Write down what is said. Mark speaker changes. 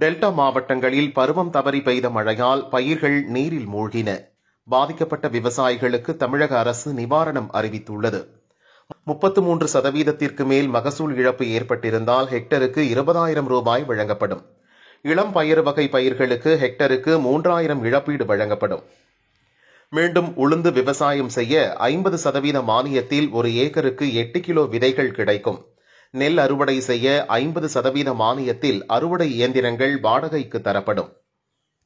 Speaker 1: delta மாவட்டங்களில் பருவம் தவறி பெய்த மழையால் பயிர்கள் நீரில் மூழ்கின பாதிக்கப்பட்ட விவசாயிகளுக்கு தமிழக அரசு நிவாரணம் அறிவித்துள்ளது முப்பத்து மூன்று சதவீதத்திற்கு மேல் மகசூல் இழப்பு ஏற்பட்டிருந்தால் ஹெக்டருக்கு இருபதாயிரம் ரூபாய் வழங்கப்படும் இளம் பயிர் வகை பயிர்களுக்கு ஹெக்டருக்கு மூன்றாயிரம் இழப்பீடு வழங்கப்படும் மீண்டும் உளுந்து விவசாயம் செய்ய ஐம்பது சதவீத மானியத்தில் ஒரு ஏக்கருக்கு எட்டு கிலோ விதைகள் கிடைக்கும் நெல் அறுவடை செய்ய ஐம்பது சதவீத மானியத்தில் அறுவடை இயந்திரங்கள் வாடகைக்கு தரப்படும்